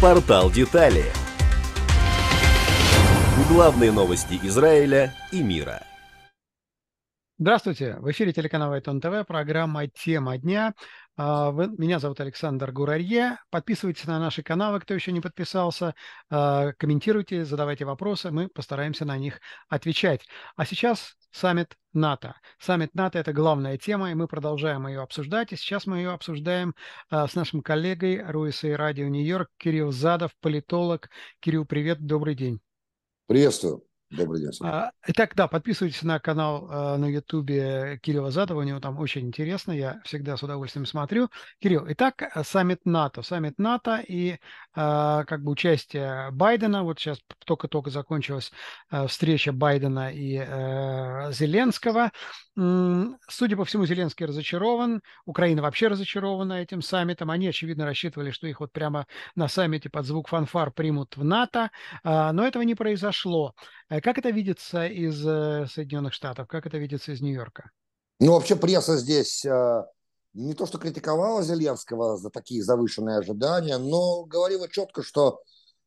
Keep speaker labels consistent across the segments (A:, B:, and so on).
A: Портал детали. Главные новости Израиля и мира.
B: Здравствуйте! В эфире телеканала Этон ТВ, программа «Тема дня». А, меня зовут Александр Гурарье. Подписывайтесь на наши каналы, кто еще не подписался. А, комментируйте, задавайте вопросы, мы постараемся на них отвечать. А сейчас саммит НАТО. Саммит НАТО – это главная тема, и мы продолжаем ее обсуждать. И сейчас мы ее обсуждаем а, с нашим коллегой Руиса и Радио Нью-Йорк Кирилл Задов, политолог. Кирилл, привет, добрый день.
A: Приветствую. Добрый день.
B: А, итак, да, подписывайтесь на канал а, на Ютубе Кирилла Задова, у него там очень интересно, я всегда с удовольствием смотрю. Кирилл, итак, э, саммит НАТО, саммит НАТО и а, как бы участие Байдена, вот сейчас только-только закончилась э, встреча Байдена и э, Зеленского. Судя по всему, Зеленский разочарован, Украина вообще разочарована этим саммитом, они, очевидно, рассчитывали, что их вот прямо на саммите под звук фанфар примут в НАТО, но этого не произошло. Э, как это видится из э, Соединенных Штатов? Как это видится из Нью-Йорка?
A: Ну, вообще пресса здесь э, не то что критиковала Зеленского за такие завышенные ожидания, но говорила четко, что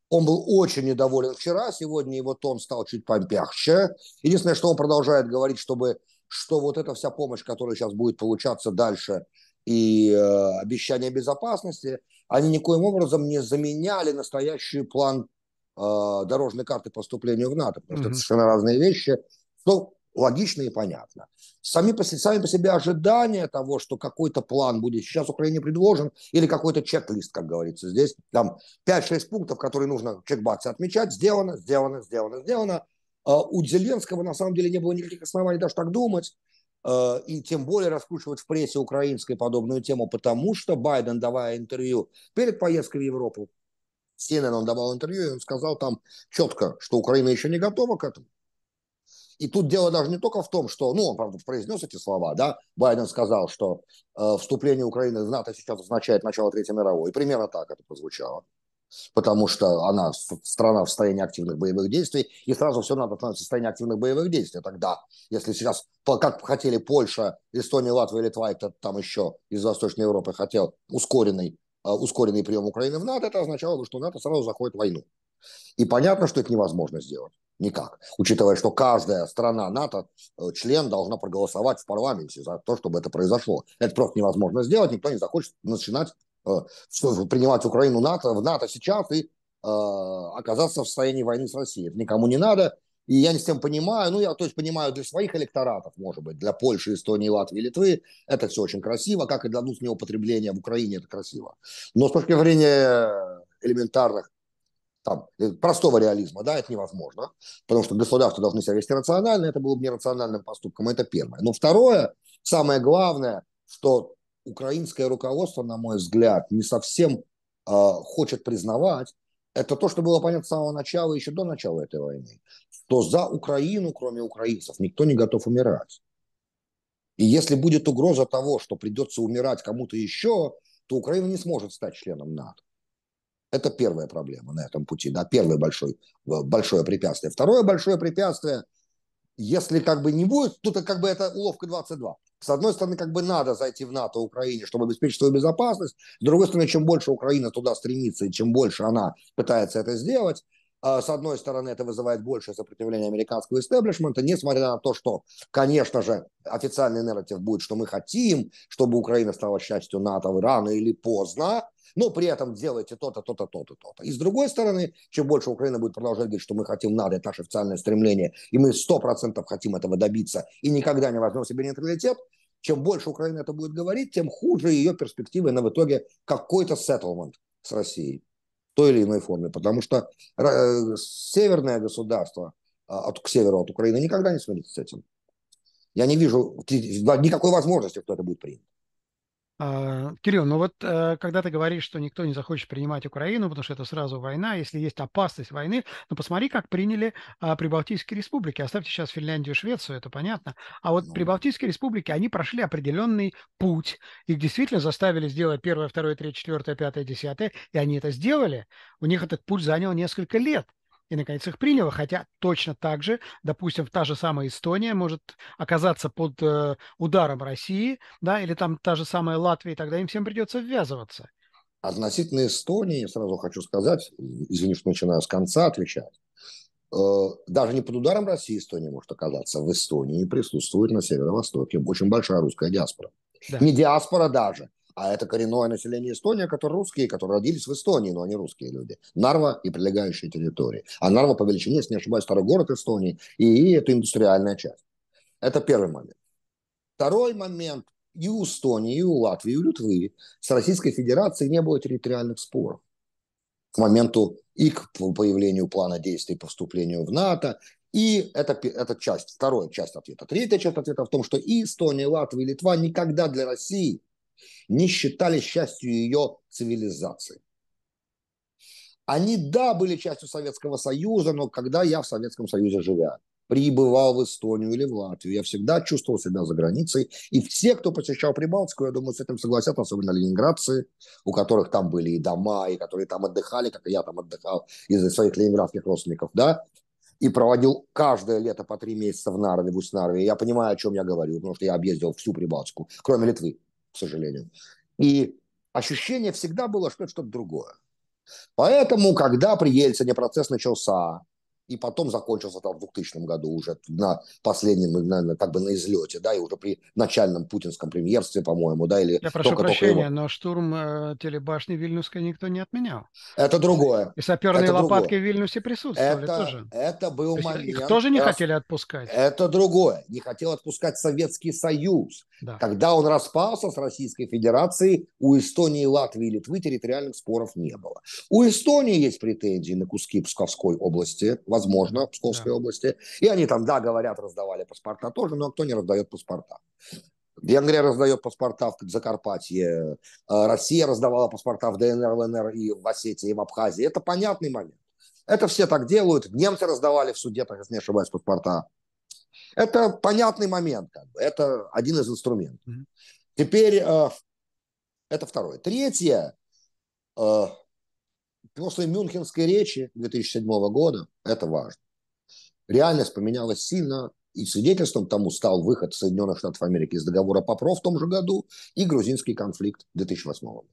A: он был очень недоволен вчера, сегодня его тон стал чуть помягче. Единственное, что он продолжает говорить, чтобы, что вот эта вся помощь, которая сейчас будет получаться дальше, и э, обещания безопасности, они никоим образом не заменяли настоящий план Э, дорожной карты поступления в НАТО, потому что mm это совершенно разные вещи, что ну, логично и понятно. Сами по, сами по себе ожидания того, что какой-то план будет сейчас Украине предложен, или какой-то чек-лист, как говорится, здесь там 5-6 пунктов, которые нужно чекбаться отмечать, сделано, сделано, сделано, сделано. А у Зеленского на самом деле не было никаких оснований даже так думать, э, и тем более раскручивать в прессе украинской подобную тему, потому что Байден, давая интервью перед поездкой в Европу, CNN он давал интервью, и он сказал там четко, что Украина еще не готова к этому. И тут дело даже не только в том, что, ну, он, правда, произнес эти слова, да, Байден сказал, что э, вступление Украины в НАТО сейчас означает начало Третьей мировой. Примерно так это прозвучало. Потому что она страна в состоянии активных боевых действий, и сразу все надо в состоянии активных боевых действий. Тогда, если сейчас, как хотели Польша, Эстония, Латвия, Литва, это там еще из Восточной Европы хотел ускоренный а, ускоренный прием Украины в НАТО, это означало бы, что НАТО сразу заходит в войну. И понятно, что это невозможно сделать. Никак. Учитывая, что каждая страна НАТО, э, член, должна проголосовать в парламенте за то, чтобы это произошло. Это просто невозможно сделать. Никто не захочет начинать э, принимать Украину НАТО, в НАТО сейчас и э, оказаться в состоянии войны с Россией. Это никому не надо. И я не всем понимаю, ну, я то есть понимаю для своих электоратов, может быть, для Польши, Эстонии, Латвии, Литвы, это все очень красиво, как и для внутреннего потребления в Украине это красиво. Но с точки зрения элементарных, там, э, простого реализма, да, это невозможно, потому что государство должно себя вести рационально, это было бы нерациональным поступком, это первое. Но второе, самое главное, что украинское руководство, на мой взгляд, не совсем э, хочет признавать, это то, что было понятно с самого начала, еще до начала этой войны что за Украину, кроме украинцев, никто не готов умирать. И если будет угроза того, что придется умирать кому-то еще, то Украина не сможет стать членом НАТО. Это первая проблема на этом пути, да, первое большое, э, большое препятствие. Второе большое препятствие, если как бы не будет, тут как бы это уловка 22. С одной стороны, как бы надо зайти в НАТО Украине, чтобы обеспечить свою безопасность. С другой стороны, чем больше Украина туда стремится и чем больше она пытается это сделать, а, с одной стороны, это вызывает большее сопротивление американского истеблишмента, несмотря на то, что, конечно же, официальный нарратив будет, что мы хотим, чтобы Украина стала частью НАТО рано или поздно, но при этом делайте то-то, то-то, то-то, то-то. И с другой стороны, чем больше Украина будет продолжать говорить, что мы хотим надо это наше официальное стремление, и мы 100% хотим этого добиться, и никогда не возьмем себе нейтралитет, чем больше Украина это будет говорить, тем хуже ее перспективы на в итоге какой-то settlement с Россией той или иной форме, потому что э, северное государство а, от, к северу от Украины никогда не смирится с этим. Я не вижу никакой возможности, кто это будет принять.
B: А, Кирилл, ну вот э, когда ты говоришь, что никто не захочет принимать Украину, потому что это сразу война, если есть опасность войны, ну посмотри, как приняли а, Прибалтийские республики. Оставьте сейчас Финляндию, Швецию, это понятно. А вот Прибалтийские республики, они прошли определенный путь. Их действительно заставили сделать первое, второе, третье, четвертое, пятое, десятое, и они это сделали. У них этот путь занял несколько лет и наконец их приняло, хотя точно так же, допустим, та же самая Эстония может оказаться под э, ударом России, да, или там та же самая Латвия, и тогда им всем придется ввязываться.
A: Относительно Эстонии, я сразу хочу сказать, извини, что начинаю с конца отвечать, э, даже не под ударом России Эстония может оказаться. В Эстонии присутствует на северо-востоке очень большая русская диаспора. Да. Не диаспора даже, а это коренное население Эстонии, которые русские, которые родились в Эстонии, но они русские люди. Нарва и прилегающие территории. А Нарва по величине, если не ошибаюсь, старый город Эстонии, и это индустриальная часть. Это первый момент. Второй момент. И у Эстонии, и у Латвии, и у Литвы с Российской Федерацией не было территориальных споров к моменту и к появлению плана действий по вступлению в НАТО, и это, это часть, вторая часть ответа. Третья часть ответа в том, что и Эстония, Латвия и Литва никогда для России не считали частью ее цивилизации. Они, да, были частью Советского Союза, но когда я в Советском Союзе живя, прибывал в Эстонию или в Латвию, я всегда чувствовал себя за границей. И все, кто посещал Прибалтику, я думаю, с этим согласятся, особенно ленинградцы, у которых там были и дома, и которые там отдыхали, как и я там отдыхал из-за своих ленинградских родственников, да, и проводил каждое лето по три месяца в Нарве, в Уснарве. Я понимаю, о чем я говорю, потому что я объездил всю Прибалтику, кроме Литвы к сожалению. И ощущение всегда было, что это что-то другое. Поэтому, когда при Ельцине процесс начался, и потом закончился там в 2000 году уже на последнем, наверное, как бы на излете, да, и уже при начальном путинском премьерстве, по-моему, да, или... Я прошу только, прощения, только его...
B: но штурм э, телебашни Вильнюсской никто не отменял. Это другое. И саперные это лопатки другое. в Вильнюсе присутствовали это, тоже.
A: Это был То э, момент... Их тоже не раз... хотели отпускать. Это другое. Не хотел отпускать Советский Союз. Да. Когда он распался с Российской Федерацией, у Эстонии, Латвии и Литвы территориальных споров не было. У Эстонии есть претензии на куски Псковской области, возможно, в Псковской да. области. И они там, да, говорят, раздавали паспорта тоже, но кто не раздает паспорта? Венгрия раздает паспорта в Закарпатье, э, Россия раздавала паспорта в ДНР, ЛНР и в Осетии, и в Абхазии. Это понятный момент. Это все так делают. Немцы раздавали в суде, так если не ошибаюсь, паспорта. Это понятный момент. Как бы. Это один из инструментов. Теперь э, это второе. Третье, э, после Мюнхенской речи 2007 года, это важно, реальность поменялась сильно, и свидетельством тому стал выход Соединенных Штатов Америки из договора по в том же году и грузинский конфликт 2008 года.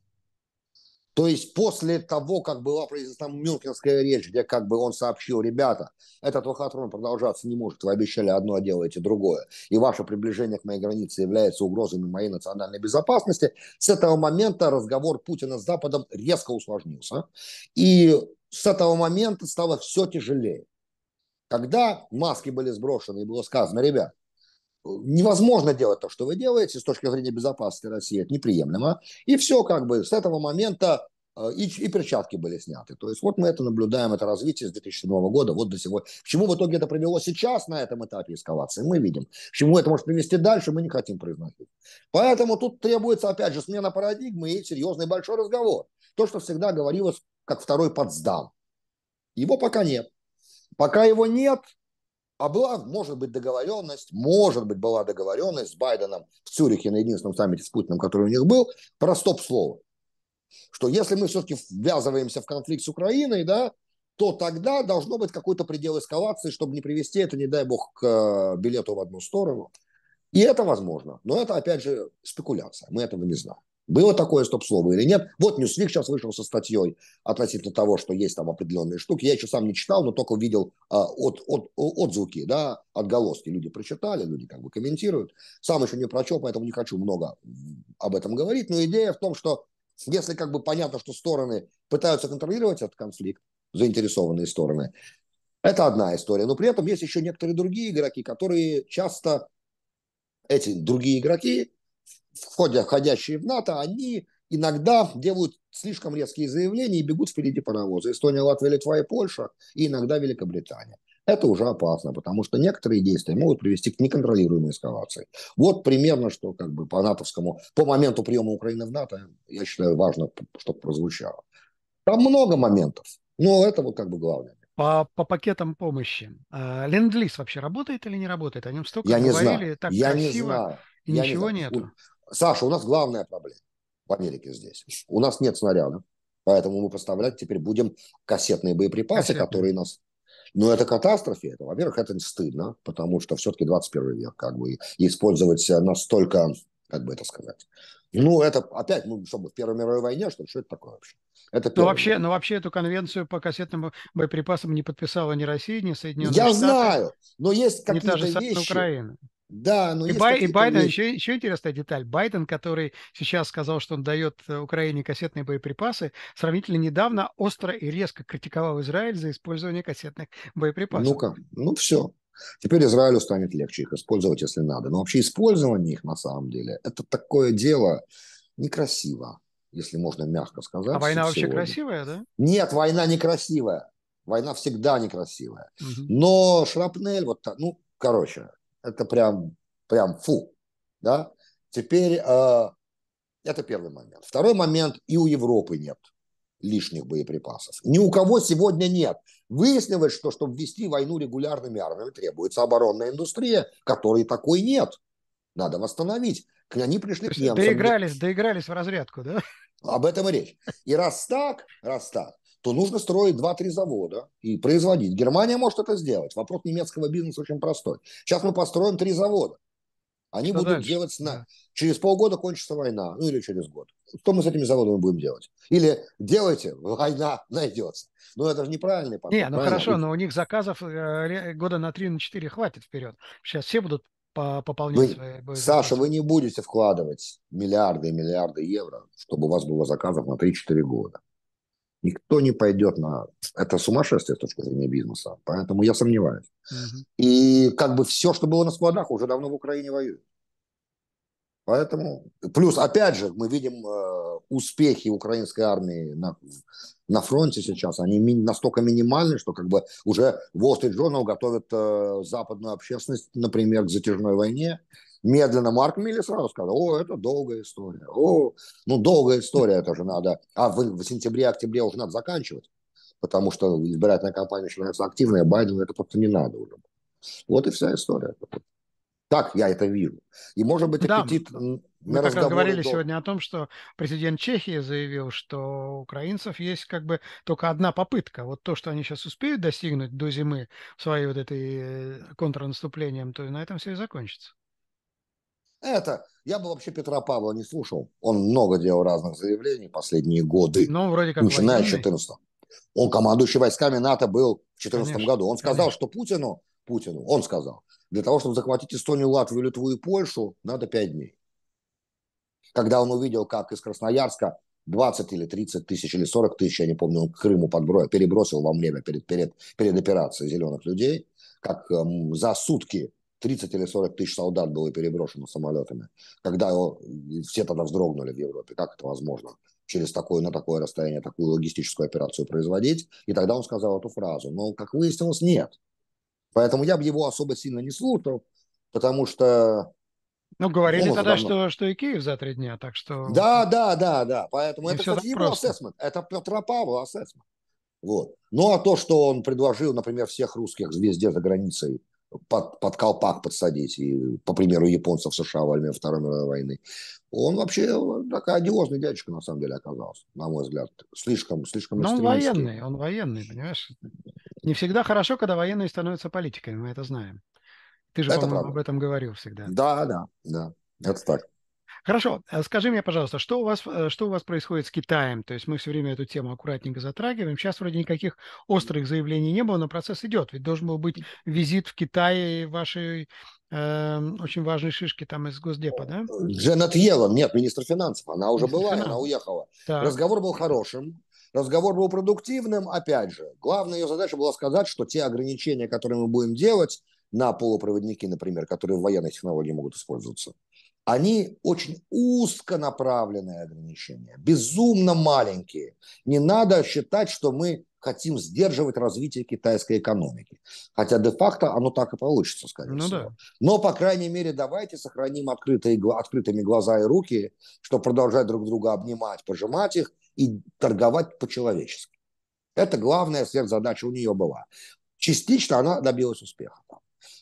A: То есть после того, как была произнесена Мюнхенская речь, где как бы он сообщил, ребята, этот лохотрон продолжаться не может, вы обещали одно, а делаете другое, и ваше приближение к моей границе является угрозами моей национальной безопасности, с этого момента разговор Путина с Западом резко усложнился. И с этого момента стало все тяжелее. Когда маски были сброшены и было сказано, ребят, невозможно делать то, что вы делаете с точки зрения безопасности России, это неприемлемо. И все как бы с этого момента э, и, и перчатки были сняты. То есть вот мы это наблюдаем, это развитие с 2007 года, вот до сегодня. К чему в итоге это привело сейчас на этом этапе эскалации, мы видим. К чему это может привести дальше, мы не хотим произносить. Поэтому тут требуется, опять же, смена парадигмы и серьезный большой разговор. То, что всегда говорилось как второй подсдам. Его пока нет. Пока его нет, а была, может быть, договоренность, может быть, была договоренность с Байденом в Цюрихе на единственном саммите с Путиным, который у них был, про стоп-слово. Что если мы все-таки ввязываемся в конфликт с Украиной, да, то тогда должно быть какой-то предел эскалации, чтобы не привести это, не дай бог, к э, билету в одну сторону. И это возможно. Но это, опять же, спекуляция. Мы этого не знаем. Было такое стоп-слово или нет? Вот Ньюсвик сейчас вышел со статьей относительно того, что есть там определенные штуки. Я еще сам не читал, но только видел а, от, от, отзвуки, да, отголоски. Люди прочитали, люди как бы комментируют. Сам еще не прочел, поэтому не хочу много об этом говорить. Но идея в том, что если как бы понятно, что стороны пытаются контролировать этот конфликт, заинтересованные стороны, это одна история. Но при этом есть еще некоторые другие игроки, которые часто, эти другие игроки, входя, входящие в НАТО, они иногда делают слишком резкие заявления и бегут впереди паровоза. Эстония, Латвия, Литва и Польша, и иногда Великобритания. Это уже опасно, потому что некоторые действия могут привести к неконтролируемой эскалации. Вот примерно, что как бы по натовскому, по моменту приема Украины в НАТО, я считаю, важно, чтобы прозвучало. Там много моментов, но это вот как бы главное.
B: По, по пакетам помощи. А, ленд-лиз вообще работает или не работает? О нем столько я не говорили, знаю. так я красиво, не знаю. и я ничего
A: не знаю. нету. Саша, у нас главная проблема в Америке здесь. У нас нет снарядов, поэтому мы поставлять теперь будем кассетные боеприпасы, Кассетные. которые нас... Но это катастрофе, это, во-первых, это не стыдно, потому что все-таки 21 век, как бы, и использовать настолько, как бы это сказать, ну, это опять, ну, что мы в Первой мировой войне, что ли, что это такое вообще? Это но ну, вообще,
B: но ну, вообще эту конвенцию по кассетным боеприпасам не подписала ни Россия, ни Соединенные Я Штаты. Я знаю, но есть какие-то вещи. Украина. Да, но и, Бай, и Байден, еще, еще интересная деталь. Байден, который сейчас сказал, что он дает Украине кассетные боеприпасы, сравнительно недавно остро и резко критиковал Израиль за использование кассетных боеприпасов. Ну-ка,
A: ну все. Теперь Израилю станет легче их использовать, если надо. Но вообще использование их, на самом деле, это такое дело некрасиво, если можно мягко сказать. А война вообще сегодня.
B: красивая, да?
A: Нет, война некрасивая. Война всегда некрасивая. Угу. Но шрапнель, вот так, ну, короче, это прям, прям фу, да. Теперь э, это первый момент. Второй момент, и у Европы нет лишних боеприпасов. Ни у кого сегодня нет. Выяснилось, что чтобы ввести войну регулярными армиями, требуется оборонная индустрия, которой такой нет. Надо восстановить. Они пришли к немцам. Доигрались,
B: доигрались в разрядку, да?
A: Об этом и речь. И раз так, раз так, то нужно строить 2-3 завода и производить. Германия может это сделать. Вопрос немецкого бизнеса очень простой. Сейчас мы построим три завода. Они Что будут дальше? делать... На... Через полгода кончится война, ну или через год. Что мы с этими заводами будем делать? Или делайте, война найдется. Но ну, это же неправильный подход. Не, ну правильно? хорошо, но
B: у них заказов э, года на 3-4 на 4 хватит вперед. Сейчас все будут пополнять вы, свои боезапасы.
A: Саша, вы не будете вкладывать миллиарды и миллиарды евро, чтобы у вас было заказов на 3-4 года. Никто не пойдет на... Это сумасшествие с точки зрения бизнеса. Поэтому я сомневаюсь. Угу. И как бы все, что было на складах, уже давно в Украине воюет. Поэтому... Плюс, опять же, мы видим э, успехи украинской армии на, на фронте сейчас, они ми- настолько минимальны, что как бы уже Wall Street Journal готовит э, западную общественность, например, к затяжной войне. Медленно Марк Милли сразу сказал, о, это долгая история. О, ну, долгая история, это же надо. А в, в сентябре-октябре уже надо заканчивать, потому что избирательная кампания начинается активная, Байдену это просто не надо уже. Вот и вся история. Так я это вижу. И, может быть, аппетит да. Мы как раз говорили долг. сегодня
B: о том, что президент Чехии заявил, что у украинцев есть как бы только одна попытка. Вот то, что они сейчас успеют достигнуть до зимы своей вот этой э, контрнаступлением, то на этом все и закончится.
A: Это, я бы вообще Петра Павла не слушал. Он много делал разных заявлений последние годы. Ну, вроде как Начиная с 14 Он командующий войсками НАТО был в 2014 году. Он сказал, конечно. что Путину, Путину, он сказал, для того, чтобы захватить Эстонию, Латвию, Литву и Польшу, надо 5 дней когда он увидел, как из Красноярска 20 или 30 тысяч или 40 тысяч, я не помню, он к Крыму подбро... перебросил во время перед, перед, перед операцией зеленых людей, как эм, за сутки 30 или 40 тысяч солдат было переброшено самолетами, когда его, все тогда вздрогнули в Европе, как это возможно, через такое, на такое расстояние такую логистическую операцию производить, и тогда он сказал эту фразу, но, как выяснилось, нет. Поэтому я бы его особо сильно не слушал, потому что ну, говорили тогда, давно. что,
B: что и Киев за три дня, так что... Да,
A: да, да, да. Поэтому не это, кстати, его просто. ассессмент. Это Петра Павла ассессмент. Вот. Ну, а то, что он предложил, например, всех русских везде за границей под, под колпак подсадить, и, по примеру японцев США во время Второй мировой войны, он вообще такой одиозный дядечка, на самом деле, оказался, на мой взгляд. Слишком, слишком Но он военный,
B: он военный, понимаешь? Не всегда хорошо, когда военные становятся политиками, мы это знаем. Ты же, это по-моему, об этом говорил всегда.
A: Да, да, да. Это так.
B: Хорошо. Э, скажи мне, пожалуйста, что у вас, э, что у вас происходит с Китаем? То есть мы все время эту тему аккуратненько затрагиваем. Сейчас вроде никаких острых заявлений не было, но процесс идет. Ведь должен был быть визит в Китае вашей э, очень важной шишки там из Госдепа, да?
A: Дженнет Еллен, нет, министр финансов. Она уже была, она уехала. Так. Разговор был хорошим. Разговор был продуктивным, опять же. Главная ее задача была сказать, что те ограничения, которые мы будем делать, на полупроводники, например, которые в военной технологии могут использоваться, они очень узконаправленные ограничения, безумно маленькие. Не надо считать, что мы хотим сдерживать развитие китайской экономики. Хотя де-факто оно так и получится, скорее ну, всего. Да. Но, по крайней мере, давайте сохраним открытые, открытыми глаза и руки, чтобы продолжать друг друга обнимать, пожимать их и торговать по-человечески. Это главная сверхзадача у нее была. Частично она добилась успеха.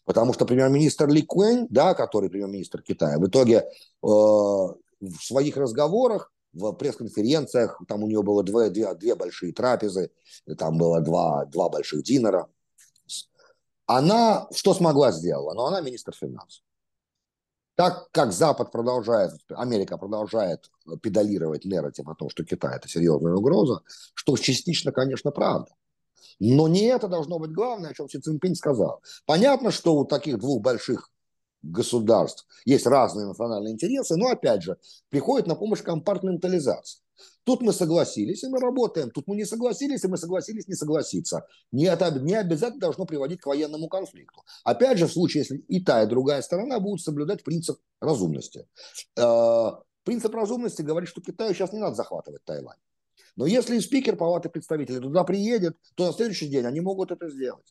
A: Потому что премьер-министр Ли Куэнь, да, который премьер-министр Китая, в итоге э, в своих разговорах, в пресс-конференциях, там у него было две, две, две большие трапезы, там было два, два больших динера. Она что смогла сделала? Но ну, она министр финансов. Так как Запад продолжает, Америка продолжает педалировать нарратив о том, что Китай – это серьезная угроза, что частично, конечно, правда – но не это должно быть главное, о чем Си Цзиньпинь сказал. Понятно, что у таких двух больших государств есть разные национальные интересы, но опять же, приходит на помощь компартментализация. Тут мы согласились, и мы работаем. Тут мы не согласились, и мы согласились не согласиться. Не, это не обязательно должно приводить к военному конфликту. Опять же, в случае, если и та, и другая сторона будут соблюдать принцип разумности. Э, принцип разумности говорит, что Китаю сейчас не надо захватывать Таиланд. Но если спикер палаты представителей туда приедет, то на следующий день они могут это сделать.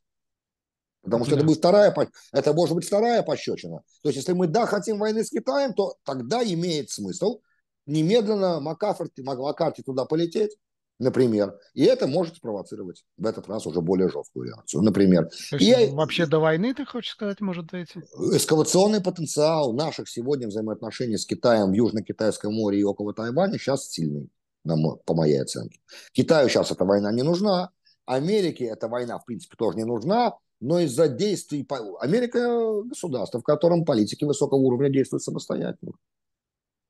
A: Потому что да. это будет вторая, это может быть вторая пощечина. То есть, если мы, да, хотим войны с Китаем, то тогда имеет смысл немедленно Маккарти, МакЛакарти туда полететь, например. И это может спровоцировать в этот раз уже более жесткую реакцию, например.
B: и, вообще до войны, ты хочешь сказать, может дойти?
A: Эскалационный потенциал наших сегодня взаимоотношений с Китаем в Южно-Китайском море и около Тайваня сейчас сильный по моей оценке. Китаю сейчас эта война не нужна, Америке эта война, в принципе, тоже не нужна, но из-за действий... Америка – государство, в котором политики высокого уровня действуют самостоятельно.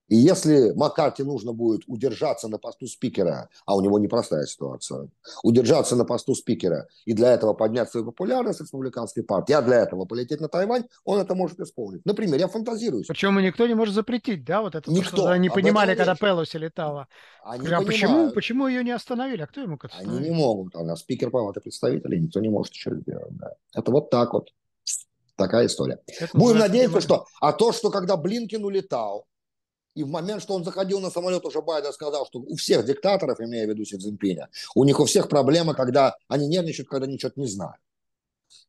A: И если Маккарти нужно будет удержаться на посту спикера, а у него непростая ситуация, удержаться на посту спикера и для этого поднять свою популярность республиканской партии, а для этого полететь на Тайвань, он это может исполнить. Например, я
B: фантазирую. Почему никто не может запретить, да, вот это, никто. что они понимали, когда Пелоси летала. Они а почему, почему ее не остановили? А кто ему как Они не могут,
A: она спикер палаты представителей, никто не может еще сделать. Да. Это вот так вот. Такая история. Это Будем надеяться, что... А то, что когда Блинкин улетал, и в момент, что он заходил на самолет, уже Байден сказал, что у всех диктаторов, имея в виду Си Цзиньпиня, у них у всех проблема, когда они нервничают, когда они что-то не знают.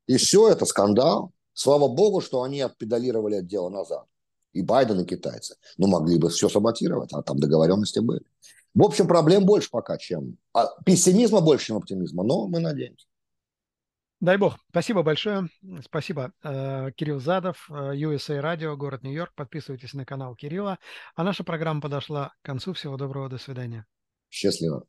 A: И все это скандал. Слава богу, что они отпедалировали это дело назад. И Байден, и китайцы. Ну, могли бы все саботировать, а там договоренности были. В общем, проблем больше пока, чем... А пессимизма больше, чем оптимизма, но мы надеемся.
B: Дай бог. Спасибо большое. Спасибо. Э, Кирилл Задов, э, USA Radio, город Нью-Йорк. Подписывайтесь на канал Кирилла. А наша программа подошла к концу. Всего доброго. До свидания. Счастливо.